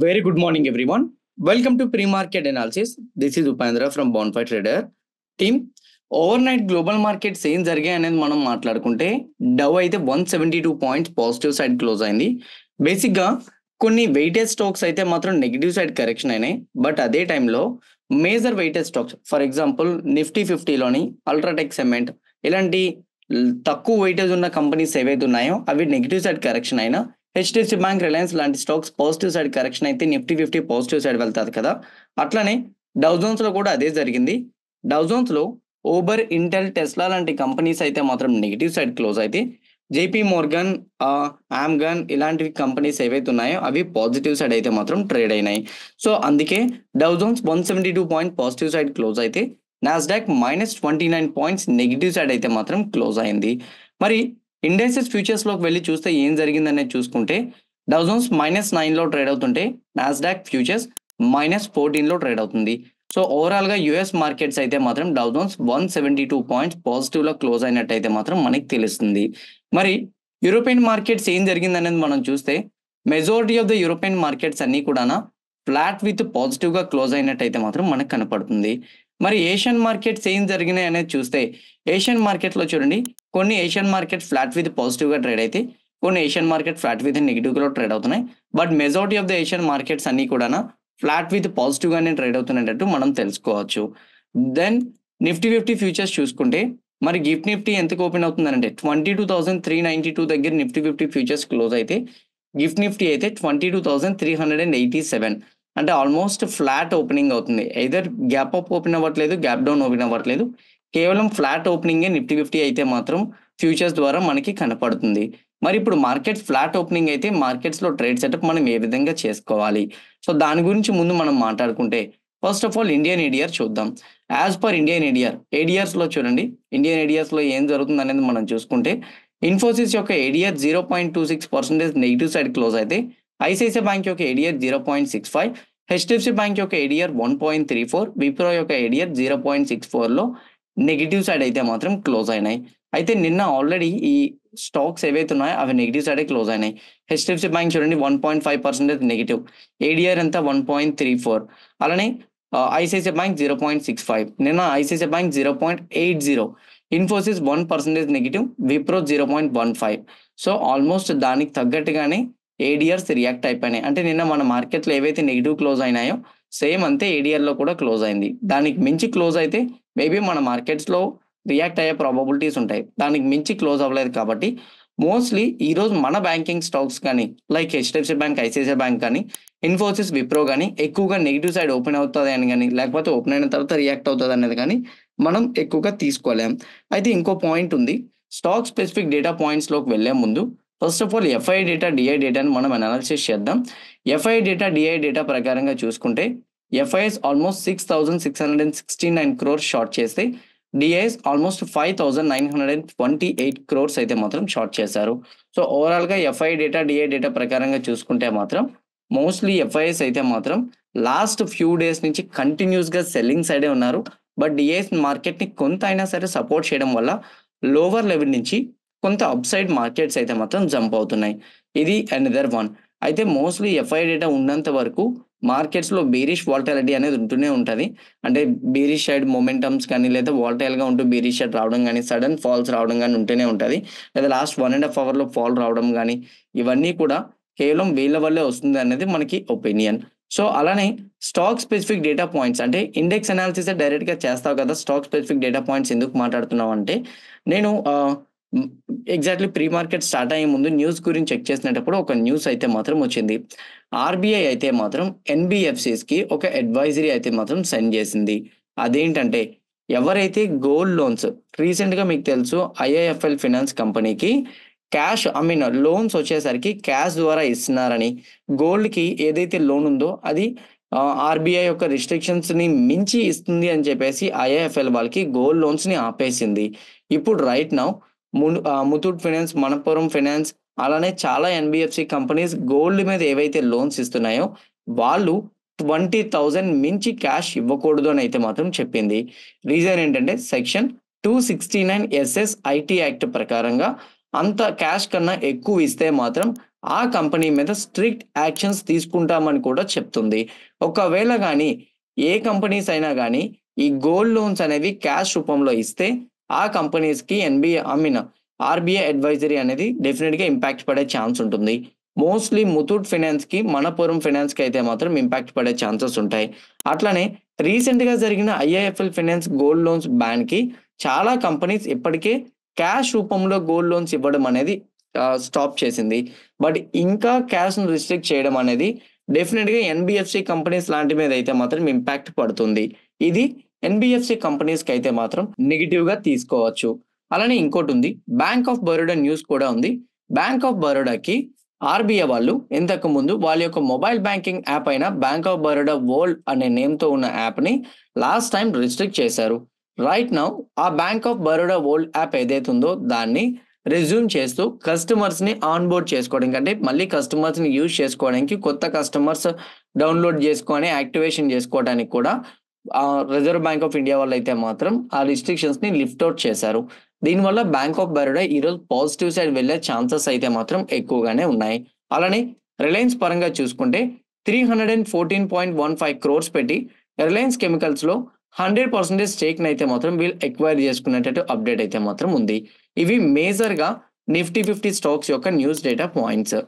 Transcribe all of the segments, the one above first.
Very Very good morning, everyone. Welcome to pre-market analysis. This is Upendra from Bonfire Trader team. Overnight global markets ఏం జరిగాయి అనేది మనం మాట్లాడుకుంటే Dow అయితే one seventy two points positive side close అయింది బేసిక్గా కొన్ని వెయిటేజ్ స్టాక్స్ అయితే మాత్రం నెగిటివ్ సైడ్ కరెక్షన్ అయినాయి బట్ అదే టైంలో major weightage stocks for example Nifty ఫిఫ్టీలోని అల్ట్రాటెక్ సిమెంట్ ఇలాంటి తక్కువ వెయిటేజ్ ఉన్న కంపెనీస్ ఏవైతే ఉన్నాయో అవి నెగిటివ్ సైడ్ కరెక్షన్ అయినా హెచ్డిఎఫ్సి బ్యాంక్ రిలయన్స్ లాంటి స్టాక్స్ పాజిటివ్ సైడ్ కరెక్షన్ అయితే నిఫ్టీ ఫిఫ్టీ పాజిటివ్ సైడ్ వెళ్తుంది కదా అట్లనే డౌజోన్స్ లో కూడా అదే జరిగింది డౌజోన్స్ లో ఓబర్ ఇంటెల్ టెస్లా లాంటి కంపెనీస్ అయితే మాత్రం నెగిటివ్ సైడ్ క్లోజ్ అయితే జేపీ మోర్గన్ ఆమ్గన్ ఇలాంటివి కంపెనీస్ ఏవైతే ఉన్నాయో అవి పాజిటివ్ సైడ్ అయితే మాత్రం ట్రేడ్ అయినాయి సో అందుకే Dow Jones one seventy two point positive side close అయితే Nasdaq minus twenty nine points negative side అయితే మాత్రం క్లోజ్ అయింది మరి ఇండెక్సెస్ ఫ్యూచర్స్లోకి వెళ్ళి చూస్తే ఏం జరిగిందనేది చూసుకుంటే డౌజన్స్ మైనస్ నైన్లో ట్రేడ్ అవుతుంటే నాస్డాక్ ఫ్యూచర్స్ మైనస్ ఫోర్టీన్లో ట్రేడ్ అవుతుంది సో ఓవరాల్గా యుఎస్ మార్కెట్స్ అయితే మాత్రం Dow Jones one seventy two points లో క్లోజ్ అయినట్టయితే మాత్రం మనకి తెలుస్తుంది మరి యూరోపియన్ మార్కెట్స్ ఏం జరిగిందనేది మనం చూస్తే majority of the European markets అన్నీ కూడా ఫ్లాట్ విత్ పాజిటివ్గా క్లోజ్ అయినట్టు అయితే మాత్రం మనకు కనపడుతుంది మరి ఏషియన్ మార్కెట్స్ ఏం జరిగినాయి అనేది చూస్తే ఏషియన్ మార్కెట్లో చూడండి కొన్ని ఏషియన్ మార్కెట్ ఫ్లాట్ విత్ పాజిటివ్గా ట్రేడ్ అయితే కొన్ని ఏషియన్ మార్కెట్ ఫ్లాట్ విత్ నెగిటివ్గా ట్రేడ్ అవుతున్నాయి but majority of the Asian markets అన్నీ కూడా ఫ్లాట్ విత్ పాజిటివ్గానే ట్రేడ్ అవుతున్నట్టు మనం తెలుసుకోవచ్చు దెన్ నిఫ్టీ ఫిఫ్టీ ఫ్యూచర్స్ చూసుకుంటే మరి గిఫ్ట్ నిఫ్టీ ఎంత ఓపెన్ అవుతుందంటే twenty two thousand three ninety two దగ్గర నిఫ్టీ ఫిఫ్టీ ఫ్యూచర్స్ క్లోజ్ అయితే గిఫ్ట్ నిఫ్టీ అయితే twenty two thousand three hundred and eighty seven అంటే ఆల్మోస్ట్ ఫ్లాట్ ఓపెనింగ్ అవుతుంది ఎయిదర్ గ్యాప్ అప్ ఓపెన్ అవ్వట్లేదు గ్యాప్ డౌన్ ఓపెన్ అవ్వట్లేదు కేవలం flat ఓపెనింగే Nifty fifty అయితే మాత్రం ఫ్యూచర్స్ ద్వారా మనకి కనపడుతుంది మరి ఇప్పుడు మార్కెట్ ఫ్లాట్ ఓపెనింగ్ అయితే మార్కెట్స్లో ట్రేడ్ సెటప్ మనం ఏ విధంగా చేసుకోవాలి సో దాని గురించి ముందు మనం మాట్లాడుకుంటే first of all Indian ADR చూద్దాం యాజ్ పర్ ఇండియన్ ఏడిఆర్ ఏడిఆర్స్లో చూడండి ఇండియన్ ఏడిఆర్స్లో ఏం జరుగుతుంది అనేది మనం చూసుకుంటే ఇన్ఫోసిస్ యొక్క ADR zero point two six percentage negative side close అయితే ఐసిఐసిఐ బ్యాంక్ యొక్క ADR zero point six five HDFC bank యొక్క ADR one point three four Wipro యొక్క ఏడియర్ జీరో పాయింట్ సిక్స్ ఫోర్లో నెగిటివ్ సైడ్ అయితే మాత్రం close అయినాయి అయితే నిన్న ఆల్రెడీ ఈ స్టాక్స్ ఏవైతే ఉన్నాయో అవి నెగిటివ్ సైడే క్లోజ్ అయినాయి హెచ్డిఎఫ్సి బ్యాంక్ చూడండి one point five percentage negative ADR అంతా వన్ పాయింట్ త్రీ ఫోర్ అలానే ICICI bank zero point six five నిన్న ICICI bank zero point eight zero Infosys one percentage negative Wipro zero point one five so almost దానికి తగ్గట్టుగానే ADRs react అయిపోయినాయి అంటే నిన్న మన మార్కెట్లో ఏవైతే నెగిటివ్ క్లోజ్ అయినాయో సేమ్ అంతే ఏడిఆర్లో కూడా క్లోజ్ అయింది దానికి మించి క్లోజ్ అయితే మేబీ మన మార్కెట్స్లో రియాక్ట్ అయ్యే ప్రాబబిలిటీస్ ఉంటాయి దానికి మించి క్లోజ్ అవ్వలేదు కాబట్టి మోస్ట్లీ ఈరోజు మన బ్యాంకింగ్ స్టాక్స్ కానీ like HDFC bank ICICI bank కానీ ఇన్ఫోసిస్ విప్రో కానీ ఎక్కువగా నెగిటివ్ సైడ్ ఓపెన్ అవుతుంది అని కానీ లేకపోతే ఓపెన్ అయిన తర్వాత రియాక్ట్ అవుతుంది అనేది కానీ మనం ఎక్కువగా తీసుకోలేం అయితే ఇంకో పాయింట్ ఉంది స్టాక్ స్పెసిఫిక్ డేటా పాయింట్స్లోకి వెళ్లే ముందు first of all FI data DI డేటాని మనం అనాలిసిస్ చేద్దాం ఎఫ్ఐ డేటా డిఐ డేటా ప్రకారంగా చూసుకుంటే FIs almost six thousand six hundred and sixty nine crores short చేస్తే DIs almost five thousand nine hundred and twenty eight crores అయితే మాత్రం షార్ట్ చేశారు so ఓవరాల్గా ఎఫ్ఐ డేటా డిఐ డేటా ప్రకారంగా చూసుకుంటే మాత్రం మోస్ట్లీ ఎఫ్ఐఎస్ అయితే మాత్రం లాస్ట్ ఫ్యూ డేస్ నుంచి కంటిన్యూస్గా సెల్లింగ్ సైడే ఉన్నారు బట్ డిఐఎస్ మార్కెట్ని కొంత అయినా సరే సపోర్ట్ చేయడం వల్ల లోవర్ లెవెల్ నుంచి కొంత అప్ సైడ్ మార్కెట్స్ అయితే మాత్రం జంప్ అవుతున్నాయి ఇది అనదర్ వన్ అయితే మోస్ట్లీ ఎఫ్ఐ డేటా ఉన్నంత వరకు మార్కెట్స్లో బీరిష్ వాల్టాలిటీ అనేది ఉంటూనే ఉంటుంది అంటే బీరిష్ సైడ్ మొమెంటమ్స్ కానీ లేదా వాల్టైల్గా ఉంటూ బీరిష్ సైడ్ రావడం కానీ సడన్ ఫాల్స్ రావడం కానీ ఉంటూనే ఉంటుంది లేదా లాస్ట్ వన్ అండ్ హాఫ్ అవర్లో ఫాల్ రావడం కానీ ఇవన్నీ కూడా కేవలం వీళ్ళ వల్లే వస్తుంది అనేది మనకి ఒపీనియన్ సో అలానే స్టాక్ స్పెసిఫిక్ డేటా పాయింట్స్ అంటే ఇండెక్స్ అనాలిసిస్ డైరెక్ట్గా చేస్తావు కదా స్టాక్ స్పెసిఫిక్ డేటా పాయింట్స్ ఎందుకు మాట్లాడుతున్నావు అంటే నేను ఎగ్జాక్ట్లీ ప్రీ మార్కెట్ స్టార్ట్ అయ్యే ముందు న్యూస్ గురించి చెక్ చేసినప్పుడు ఒక న్యూస్ అయితే మాత్రం వచ్చింది ఆర్బీఐ అయితే మాత్రం కి ఒక అడ్వైజరీ అయితే మాత్రం సెండ్ చేసింది అదేంటంటే ఎవరైతే గోల్డ్ లోన్స్ రీసెంట్గా మీకు తెలుసు ఐఐఎఫ్ఎల్ ఫినాన్స్ కంపెనీకి క్యాష్ ఐ మీన్ లోన్స్ వచ్చేసరికి క్యాష్ ద్వారా ఇస్తున్నారని గోల్డ్కి ఏదైతే లోన్ ఉందో అది ఆర్బీఐ యొక్క రిస్ట్రిక్షన్స్ని మించి ఇస్తుంది అని చెప్పేసి ఐఐఎఫ్ఎల్ వాళ్ళకి గోల్డ్ లోన్స్ని ఆపేసింది ఇప్పుడు right now Muthoot finance Manappuram finance అలానే చాలా ఎన్బిఎఫ్సి కంపెనీస్ గోల్డ్ మీద ఏవైతే లోన్స్ ఇస్తున్నాయో వాళ్ళు ట్వంటీ థౌజండ్ మించి క్యాష్ ఇవ్వకూడదు అని అయితే మాత్రం చెప్పింది రీజన్ ఏంటంటే section two sixty nine SS IT act ప్రకారంగా అంత క్యాష్ కన్నా ఎక్కువ ఇస్తే మాత్రం ఆ కంపెనీ మీద స్ట్రిక్ట్ యాక్షన్స్ తీసుకుంటామని కూడా చెప్తుంది ఒకవేళ కానీ ఏ కంపెనీస్ అయినా కానీ ఈ గోల్డ్ లోన్స్ అనేవి క్యాష్ రూపంలో ఇస్తే ఆ కంపెనీస్కి NBA I mean RBI advisory అనేది డెఫినెట్గా ఇంపాక్ట్ పడే ఛాన్స్ ఉంటుంది మోస్ట్లీ ముతూట్ ఫినాన్స్కి మనపురం ఫినాన్స్కి అయితే మాత్రం ఇంపాక్ట్ పడే ఛాన్సెస్ ఉంటాయి అట్లనే రీసెంట్గా జరిగిన ఐఐఎఫ్ఎల్ ఫినాన్స్ గోల్డ్ లోన్స్ బ్యాన్కి చాలా కంపెనీస్ ఇప్పటికే క్యాష్ రూపంలో గోల్డ్ లోన్స్ ఇవ్వడం అనేది స్టాప్ చేసింది బట్ ఇంకా క్యాష్ను రిస్ట్రిక్ట్ చేయడం అనేది డెఫినెట్గా ఎన్బిఎఫ్సి కంపెనీస్ లాంటి మీద అయితే మాత్రం ఇంపాక్ట్ పడుతుంది ఇది ఎన్బిఎఫ్సి కంపెనీస్ కి అయితే మాత్రం నెగిటివ్ గా తీసుకోవచ్చు అలానే ఇంకోటి ఉంది బ్యాంక్ ఆఫ్ బరోడా న్యూస్ కూడా ఉంది బ్యాంక్ ఆఫ్ బరోడాకి ఆర్బీఐ వాళ్ళు ఇంతకు ముందు వాళ్ళ యొక్క మొబైల్ బ్యాంకింగ్ యాప్ అయిన బ్యాంక్ ఆఫ్ బరోడా వరల్డ్ అనే నేమ్తో ఉన్న యాప్ని లాస్ట్ టైం రిస్ట్రిక్ట్ చేశారు రైట్ నౌ ఆ bank of Baroda world app ఏదైతే ఉందో దాన్ని రెజ్యూమ్ చేస్తూ కస్టమర్స్ని ఆన్బోర్డ్ చేసుకోవడానికి అంటే మళ్ళీ కస్టమర్స్ని యూజ్ చేసుకోవడానికి కొత్త కస్టమర్స్ డౌన్లోడ్ చేసుకొని యాక్టివేషన్ చేసుకోవడానికి కూడా రిజర్వ్ బ్యాంక్ ఆఫ్ ఇండియా వాళ్ళు అయితే మాత్రం ఆ రిస్ట్రిక్షన్స్ ని లిఫ్ట్ అవుట్ చేశారు దీనివల్ల బ్యాంక్ ఆఫ్ బరోడా ఈరోజు పాజిటివ్ సైడ్ వెళ్ళే ఛాన్సెస్ అయితే మాత్రం ఎక్కువగానే ఉన్నాయి అలానే రిలయన్స్ పరంగా చూసుకుంటే three hundred and fourteen point one five crores పెట్టి రిలయన్స్ కెమికల్స్లో హండ్రెడ్ పర్సెంటేజ్ స్టేక్ని అయితే మాత్రం వీళ్ళు ఎక్వైర్ చేసుకునేటట్టు అప్డేట్ అయితే మాత్రం ఉంది ఇవి మేజర్గా నిఫ్టీ ఫిఫ్టీ స్టాక్స్ యొక్క news data points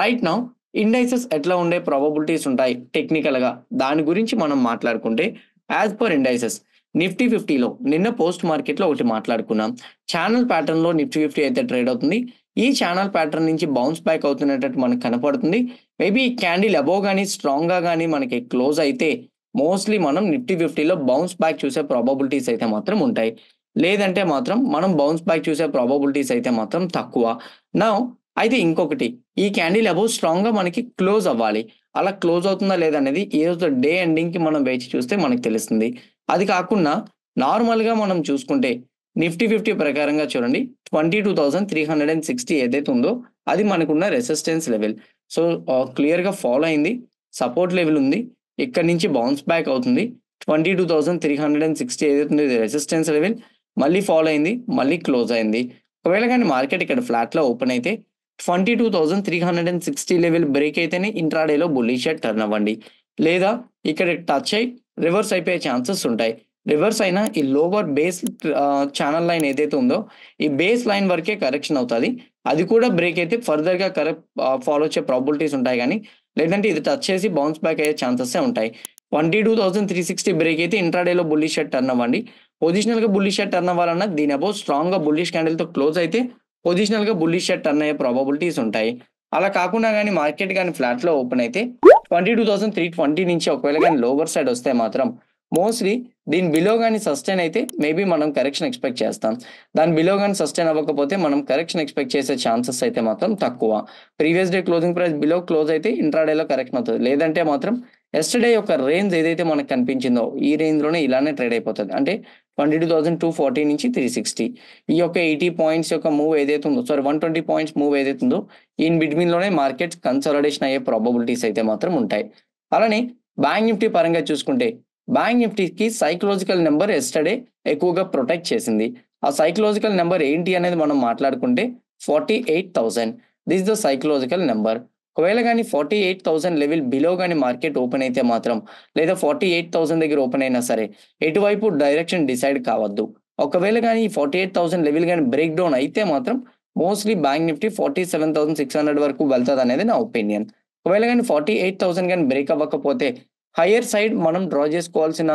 right now indices ఎట్లా ఉండే ప్రాబబిలిటీస్ ఉంటాయి టెక్నికల్గా దాని గురించి మనం మాట్లాడుకుంటే యాజ్ పర్ ఇండైసెస్ నిఫ్టీ ఫిఫ్టీలో నిన్న పోస్ట్ మార్కెట్లో ఒకటి మాట్లాడుకున్నాం ఛానల్ ప్యాటర్న్లో నిఫ్టీ ఫిఫ్టీ అయితే ట్రేడ్ అవుతుంది ఈ ఛానల్ ప్యాటర్న్ నుంచి బౌన్స్ బ్యాక్ అవుతున్నట్టు మనకు కనపడుతుంది మేబీ క్యాండిల్ అబో కానీ స్ట్రాంగ్గా కానీ మనకి క్లోజ్ అయితే మోస్ట్లీ మనం నిఫ్టీ ఫిఫ్టీలో బౌన్స్ బ్యాక్ చూసే ప్రాబబిలిటీస్ అయితే మాత్రం ఉంటాయి లేదంటే మాత్రం మనం బౌన్స్ బ్యాక్ చూసే ప్రాబబిలిటీస్ అయితే మాత్రం తక్కువ నా అయితే ఇంకొకటి ఈ క్యాండిల్ అబోవ్ స్ట్రాంగ్గా మనకి క్లోజ్ అవ్వాలి అలా క్లోజ్ అవుతుందా లేదా అనేది రోజు డే ఎండింగ్కి మనం వేచి చూస్తే మనకు తెలుస్తుంది అది కాకుండా నార్మల్గా మనం చూసుకుంటే నిఫ్టీ ఫిఫ్టీ ప్రకారంగా చూడండి twenty two thousand three hundred and sixty ఏదైతే ఉందో అది మనకున్న రెసిస్టెన్స్ లెవెల్ సో క్లియర్గా ఫాలో అయింది సపోర్ట్ లెవెల్ ఉంది ఇక్కడ నుంచి బౌన్స్ బ్యాక్ అవుతుంది twenty two thousand three hundred and sixty ఏదైతే ఉందో ఇది రెసిస్టెన్స్ లెవెల్ మళ్ళీ ఫాలో అయింది మళ్ళీ క్లోజ్ అయింది ఒకవేళ కానీ మార్కెట్ ఇక్కడ ఫ్లాట్లో ఓపెన్ అయితే twenty two thousand three hundred and sixty level break అయితేనే ఇంట్రాడేలో బుల్లిషెట్ టర్న్ అవ్వండి లేదా ఇక్కడ టచ్ అయి రివర్స్ అయిపోయే ఛాన్సెస్ ఉంటాయి రివర్స్ అయినా ఈ లోవర్ బేస్ ఛానల్ లైన్ ఏదైతే ఉందో ఈ బేస్ లైన్ వరకే కరెక్షన్ అవుతుంది అది కూడా బ్రేక్ అయితే ఫర్దర్గా కరెక్ట్ ఫాలో వచ్చే ప్రాబిలిటీస్ ఉంటాయి కానీ లేదంటే ఇది టచ్ చేసి బౌన్స్ బ్యాక్ అయ్యే ఛాన్సెస్ ఉంటాయి twenty two thousand three sixty break అయితే ఇంట్రాడేలో బుల్లిష్ టర్న్ అవ్వండి పొజిషనల్గా బుల్లిష్ టర్న్ అవ్వాలన్నా దీని అబౌ స్ట్రాంగ్గా బుల్లిష్ క్యాండిల్తో క్లోజ్ అయితే పొజిషనల్ గా బుల్లిష్ టర్న్ అయ్యే ప్రాబబిలిటీస్ ఉంటాయి అలా కాకుండా కానీ మార్కెట్ కానీ ఫ్లాట్ లో ఓపెన్ అయితే twenty two thousand three twenty నుంచి ఒకవేళ కానీ లోవర్ సైడ్ వస్తే మాత్రం మోస్ట్లీ దీని బిలో కానీ సస్టైన్ అయితే మేబీ మనం కరెక్షన్ ఎక్స్పెక్ట్ చేస్తాం దాని బిలో కానీ సస్టైన్ అవ్వకపోతే మనం కరెక్షన్ ఎక్స్పెక్ట్ చేసే ఛాన్సెస్ అయితే మాత్రం తక్కువ previous day closing price below close అయితే ఇంట్రాడేలో కరెక్షన్ అవుతుంది లేదంటే మాత్రం ఎస్టర్డే యొక్క రేంజ్ ఏదైతే మనకు కనిపించిందో ఈ రేంజ్ లోనే ఇలానే ట్రేడ్ అయిపోతుంది అంటే twenty two thousand two forty నుంచి త్రీ సిక్స్టీ ఈ యొక్క ఎయిటీ పాయింట్స్ యొక్క మూవ్ ఏదైతే ఉందో sorry one twenty points move ఏదైతే ఉందో ఇన్ బిట్వీన్ లోనే మార్కెట్స్ కన్సల్టేషన్ అయ్యే ప్రాబబిలిటీస్ అయితే మాత్రం ఉంటాయి అలానే బ్యాంక్ నిఫ్టీ పరంగా చూసుకుంటే బ్యాంక్ నిఫ్టీకి సైకలాజికల్ నెంబర్ ఎస్టర్డే ఎక్కువగా ప్రొటెక్ట్ చేసింది ఆ సైకలాజికల్ నెంబర్ ఏంటి అనేది మనం మాట్లాడుకుంటే forty eight thousand this the psychological number ఒకవేళ కానీ forty eight thousand level below కానీ మార్కెట్ ఓపెన్ అయితే మాత్రం లేదా ఫార్టీ ఎయిట్ థౌసండ్ దగ్గర ఓపెన్ అయినా సరే ఎటువైపు డైరెక్షన్ డిసైడ్ కావద్దు ఒకవేళ కానీ ఫార్టీ ఎయిట్ థౌసండ్ లెవెల్ కానీ బ్రేక్ డౌన్ అయితే మాత్రం mostly bank Nifty forty seven thousand six hundred వరకు వెళ్తుంది అనేది నా ఒపీనియన్ ఒకవేళ కానీ ఫార్టీ ఎయిట్ థౌసండ్ కానీ బ్రేక్ అవ్వకపోతే హయ్యర్ సైడ్ మనం డ్రా చేసుకోవాల్సిన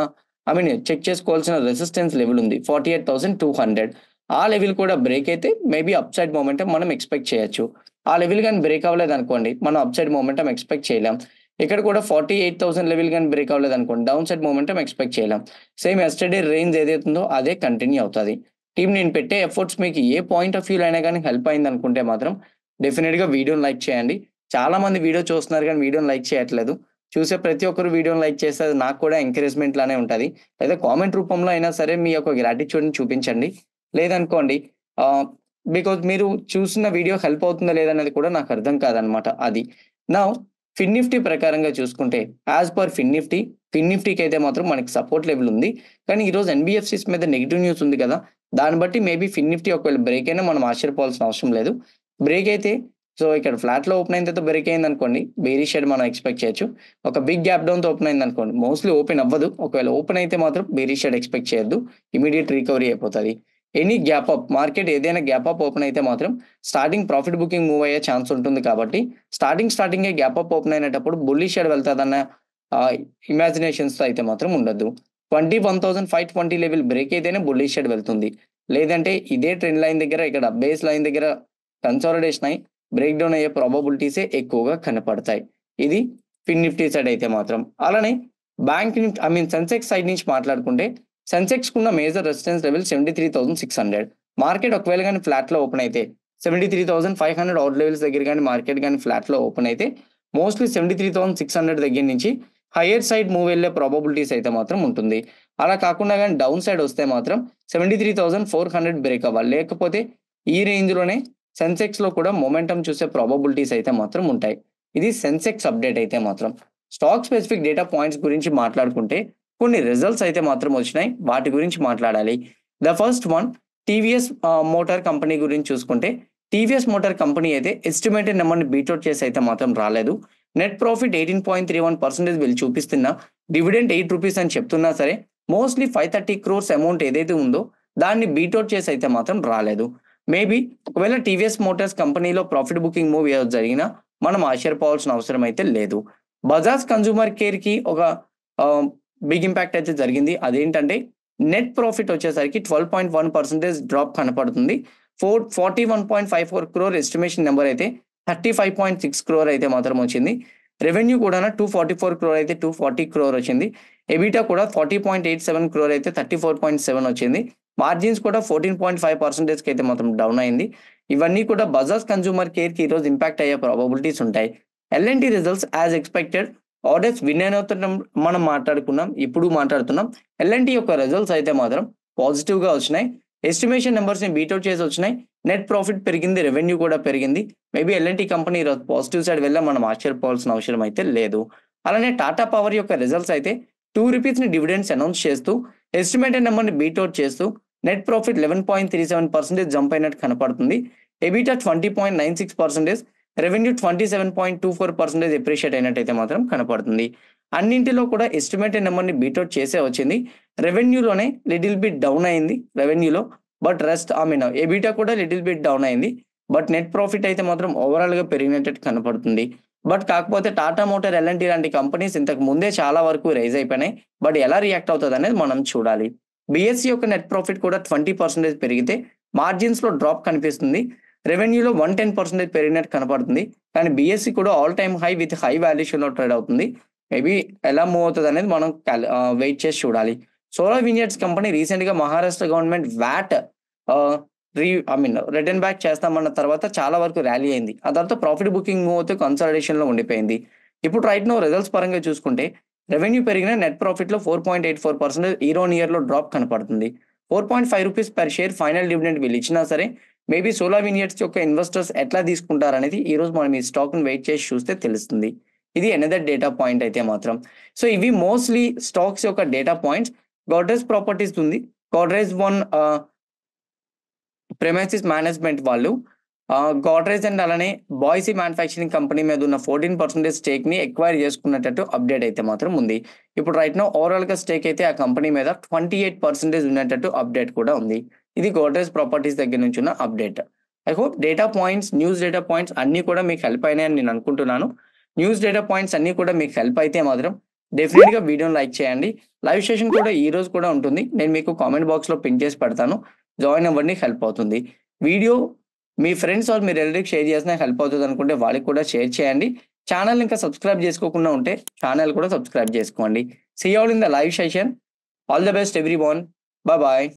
ఐ మీన్ చెక్ చేసుకోవాల్సిన రెసిస్టెన్స్ లెవెల్ ఉంది forty eight thousand two hundred ఆ లెవెల్ కూడా బ్రేక్ అయితే మేబీ అప్ సైడ్ మూమెంట్ మనం ఎక్స్పెక్ట్ చేయొచ్చు ఆ లెవెల్ కానీ బ్రేక్ అవ్వలేదు అనుకోండి మనం అప్ సైడ్ మూమెంటం ఎక్స్పెక్ట్ చేయలేం ఇక్కడ కూడా ఫార్టీ ఎయిట్ థౌసండ్ లెవెల్ కానీ బ్రేక్ అవ్వలేదు అనుకోండి డౌన్ సైడ్ మూమెంటం ఎక్స్పెక్ట్ చేయలేం సేమ్ ఎస్టర్డే రేంజ్ ఏదైతుందో అదే కంటిన్యూ అవుతుంది టీం నేను పెట్టే ఎఫర్ట్స్ మీకు ఏ పాయింట్ ఆఫ్ వ్యూలో అయినా కానీ హెల్ప్ అయింది అనుకుంటే మాత్రం డెఫినెట్గా వీడియోని లైక్ చేయండి చాలా మంది వీడియో చూస్తున్నారు కానీ వీడియోని లైక్ చేయట్లేదు చూసే ప్రతి ఒక్కరు వీడియోని లైక్ చేస్తే అది నాకు కూడా ఎంకరేజ్మెంట్ లానే ఉంటుంది లేదా కామెంట్ రూపంలో అయినా సరే మీ యొక్క గ్రాటిట్యూడ్ని చూపించండి లేదనుకోండి బికాజ్ మీరు చూసిన వీడియో హెల్ప్ అవుతుందా లేదన్నది కూడా నాకు అర్థం కాదనమాట అది నా ఫిన్ నిఫ్టీ ప్రకారంగా చూసుకుంటే as per Fin Nifty Fin నిఫ్టీకి అయితే మాత్రం మనకి సపోర్ట్ లెవెల్ ఉంది కానీ ఈరోజు ఎన్బిఎఫ్సిస్ మీద నెగిటివ్ న్యూస్ ఉంది కదా దాన్ని బట్టి మేబీ ఫిన్ నిఫ్టీ ఒకవేళ బ్రేక్ అయినా మనం ఆశ్చర్యపోవాల్సిన అవసరం లేదు బ్రేక్ అయితే సో ఇక్కడ ఫ్లాట్ లో ఓపెన్ అయిన తర్వాత బ్రేక్ అయింది అనుకోండి బేరీ షేడ్ మనం ఎక్స్పెక్ట్ చేయొచ్చు ఒక బిగ్ గ్యాప్ డౌన్ తో ఓపెన్ అయింది అనుకోండి మోస్ట్లీ ఓపెన్ అవ్వదు ఒకవేళ ఓపెన్ అయితే మాత్రం బేరీ షేడ్ ఎక్స్పెక్ట్ చేయొద్దు ఇమీడియట్ రికవరీ అయిపోతుంది ఎనీ గ్యాప్ అప్ మార్కెట్ ఏదైనా గ్యాప్ అప్ ఓపెన్ అయితే మాత్రం స్టార్టింగ్ ప్రాఫిట్ బుకింగ్ మూవ్ అయ్యే ఛాన్స్ ఉంటుంది కాబట్టి starting starting gap up open అయినప్పుడు బుల్లీ షేర్ వెళ్తాదన్న ఇమాజినేషన్స్ అయితే మాత్రం ఉండదు twenty one thousand five twenty level break అయితేనే బుల్లీ షేడ్ వెళ్తుంది లేదంటే ఇదే ట్రెండ్ లైన్ దగ్గర ఇక్కడ బేస్ లైన్ దగ్గర కన్సాలిడేషన్ అయి బ్రేక్ డౌన్ అయ్యే ప్రాబబిలిటీసే ఎక్కువగా కనపడతాయి ఇది ఫిన్ నిఫ్టీ సైడ్ అయితే మాత్రం అలానే bank Nifty I mean Sensex side నుంచి మాట్లాడుకుంటే సెన్సెక్స్ ఉన్న major resistance level seventy three thousand six hundred market ఒకవేళ కానీ ఫ్లాట్లో ఓపెన్ అయితే seventy three thousand five hundred out levels దగ్గర కానీ మార్కెట్ కానీ ఫ్లాట్లో ఓపెన్ అయితే mostly seventy three thousand six hundred దగ్గర నుంచి హయ్యర్ సైడ్ మూవ్ వెళ్ళే ప్రాబబిలిటీస్ అయితే మాత్రం ఉంటుంది అలా కాకుండా కానీ డౌన్ సైడ్ వస్తే మాత్రం seventy three thousand four hundred break అవ్వాలి లేకపోతే ఈ రేంజ్లోనే సెన్సెక్స్లో కూడా మొమెంటం చూసే ప్రాబబిలిటీస్ అయితే మాత్రం ఉంటాయి ఇది సెన్సెక్స్ అప్డేట్ అయితే మాత్రం స్టాక్ స్పెసిఫిక్ డేటా పాయింట్స్ గురించి మాట్లాడుకుంటే కొన్ని రిజల్ట్స్ అయితే మాత్రం వచ్చినాయి వాటి గురించి మాట్లాడాలి the first one TVS motor company గురించి చూసుకుంటే టీవీఎస్ మోటార్ కంపెనీ అయితే ఎస్టిమేటెడ్ నెంబర్ని బీట్అవుట్ చేసి అయితే మాత్రం రాలేదు net profit eighteen point three one percentage వీళ్ళు చూపిస్తున్నా డివిడెంట్ ఎయిట్ రూపీస్ అని చెప్తున్నా సరే mostly five thirty crores amount ఏదైతే ఉందో దాన్ని బీట్అవుట్ చేసి అయితే మాత్రం రాలేదు మేబీ ఒకవేళ టీవీఎస్ మోటార్స్ కంపెనీలో ప్రాఫిట్ బుకింగ్ మూవ్ ఏదో జరిగినా మనం ఆశ్చర్యపోవాల్సిన అవసరం అయితే లేదు బజాజ్ కన్జ్యూమర్ కేర్కి ఒక um, బిగ్ ఇంపాక్ట్ అయితే జరిగింది అదేంటంటే నెట్ ప్రాఫిట్ వచ్చేసరికి twelve point one percentage drop కనపడుతుంది four forty one point five four crore estimation number అయితే thirty five point six crore అయితే మాత్రం వచ్చింది రెవెన్యూ కూడా టూ ఫార్టీ ఫోర్ క్రోర్ అయితే టూ ఫార్టీ క్రోర్ వచ్చింది ఎబిటా కూడా forty point eight seven crore అయితే థర్టీ ఫోర్ పాయింట్ సెవెన్ వచ్చింది మార్జిన్స్ కూడా ఫోర్టీన్ పాయింట్ ఫైవ్ పర్సెంటేజ్కి అయితే మాత్రం డౌన్ అయింది ఇవన్నీ కూడా బజాజ్ కన్జ్యూమర్ కేర్కి ఈరోజు ఇంపాక్ట్ అయ్యే ప్రాబబిలిటీస్ ఉంటాయి L and T results as expected orders win అవుతుంటాం మనం మాట్లాడుకున్నాం ఇప్పుడు మాట్లాడుతున్నాం ఎల్ఎన్టీ యొక్క రిజల్ట్స్ అయితే మాత్రం పాజిటివ్గా వచ్చినాయి ఎస్టిమేషన్ నెంబర్స్ని బీట్అవుట్ చేసి వచ్చినాయి నెట్ ప్రాఫిట్ పెరిగింది రెవెన్యూ కూడా పెరిగింది maybe L and T company positive side వెళ్ళా మనం ఆశ్చర్యపోవాల్సిన అవసరం అయితే లేదు అలానే టాటా పవర్ యొక్క రిజల్ట్స్ అయితే టూ రూపీస్ని డివిడెండ్స్ అనౌన్స్ చేస్తూ ఎస్టిమేటెడ్ నెంబర్ని బీట్అవుట్ చేస్తూ net profit eleven point three seven percentage jump అయినట్టు కనపడుతుంది EBITA twenty point nine six percentage revenue twenty seven point two four percentage appreciate అయినట్టయితే మాత్రం కనపడుతుంది అన్నింటిలో కూడా ఎస్టిమేటెడ్ నెంబర్ని బీట్అవుట్ చేసే వచ్చింది రెవెన్యూలోనే లిటిల్ బిట్ డౌన్ అయింది రెవెన్యూలో but rest I mean EBITA కూడా లిటిల్ బిట్ డౌన్ అయింది బట్ నెట్ ప్రాఫిట్ అయితే మాత్రం ఓవరాల్గా పెరిగినట్టు కనపడుతుంది బట్ కాకపోతే టాటా మోటార్ ఎల్ఎన్టీ లాంటి కంపెనీస్ ఇంతకు ముందే చాలా వరకు రైజ్ అయిపోయినాయి బట్ ఎలా రియాక్ట్ అవుతుంది అనేది మనం చూడాలి బిఎస్సి e యొక్క నెట్ ప్రాఫిట్ కూడా ట్వంటీ పర్సెంటేజ్ పెరిగితే మార్జిన్స్లో డ్రాప్ కనిపిస్తుంది రెవెన్యూలో వన్ టెన్ పర్సెంటేజ్ పెరిగినట్టు కనపడుతుంది కానీ బిఎస్సి కూడా all time high with high వాల్యుయేషన్లో ట్రేడ్ అవుతుంది మేబీ ఎలా మూవ్ అవుతుంది అనేది మనం వెయిట్ చేసి చూడాలి సోలార్ వినియర్స్ కంపెనీ రీసెంట్గా Maharashtra government VAT re I mean return back చేస్తామన్న తర్వాత చాలా వరకు ర్యాలీ అయింది ఆ తర్వాత ప్రాఫిట్ బుకింగ్ మూవ్ అవుతే కన్సల్టేషన్లో ఉండిపోయింది ఇప్పుడు రైట్ నో రిజల్ట్స్ పరంగా చూసుకుంటే రెవెన్యూ పెరిగిన నెట్ ప్రాఫిట్లో four point eight four percent ఈరోన్ ఇయర్లో డ్రాప్ కనపడుతుంది four point five rupees per share final dividend వీళ్ళు ఇచ్చినా సరే మేబీ సోలా వినియట్స్ యొక్క ఇన్వెస్టర్స్ ఎట్లా తీసుకుంటారు అనేది ఈ రోజు మనం ఈ స్టాక్ను వెయిట్ చేసి చూస్తే తెలుస్తుంది ఇది ఎనదర్ డేటా పాయింట్ అయితే మాత్రం సో ఇవి మోస్ట్లీ స్టాక్స్ యొక్క డేటా పాయింట్స్ గోడ్రేజ్ ప్రాపర్టీస్ ఉంది గోడ్రేజ్ వన్ ప్రెమైసిస్ మేనేజ్మెంట్ వాళ్ళు గోడ్రేజ్ uh, అండ్ అలానే బాయ్సీ మ్యానుఫ్యాక్చరింగ్ కంపెనీ మీద ఉన్న ఫోర్టీన్ పర్సెంటేజ్ స్టేక్ ని ఎక్వైర్ చేసుకున్నట్టు అప్డేట్ అయితే మాత్రం ఉంది ఇప్పుడు రైట్ నో ఓవరాల్ గా స్టేక్ అయితే ఆ కంపెనీ మీద ట్వంటీ ఎయిట్ పర్సెంటేజ్ ఉన్నట్టు అప్డేట్ కూడా ఉంది ఇది గోడ్రేజ్ ప్రాపర్టీస్ దగ్గర నుంచి ఉన్న update I hope data points news data points అన్నీ కూడా మీకు హెల్ప్ అయినాయని నేను అనుకుంటున్నాను న్యూస్ డేటా పాయింట్స్ అన్నీ కూడా మీకు హెల్ప్ అయితే మాత్రం డెఫినెట్ గా వీడియోని లైక్ చేయండి లైవ్ సెషన్ కూడా ఈ రోజు కూడా ఉంటుంది నేను మీకు కామెంట్ బాక్స్ లో పిన్ చేసి పెడతాను జాయిన్ అవ్వండి హెల్ప్ అవుతుంది వీడియో మీ ఫ్రెండ్స్ వాళ్ళు మీరు రిలేటివ్కి షేర్ చేసినా హెల్ప్ అవుతుంది అనుకుంటే వాళ్ళకి కూడా షేర్ చేయండి ఛానల్ ఇంకా సబ్స్క్రైబ్ చేసుకోకుండా ఉంటే ఛానల్ కూడా సబ్స్క్రైబ్ చేసుకోండి see all in the live session all the best everyone bye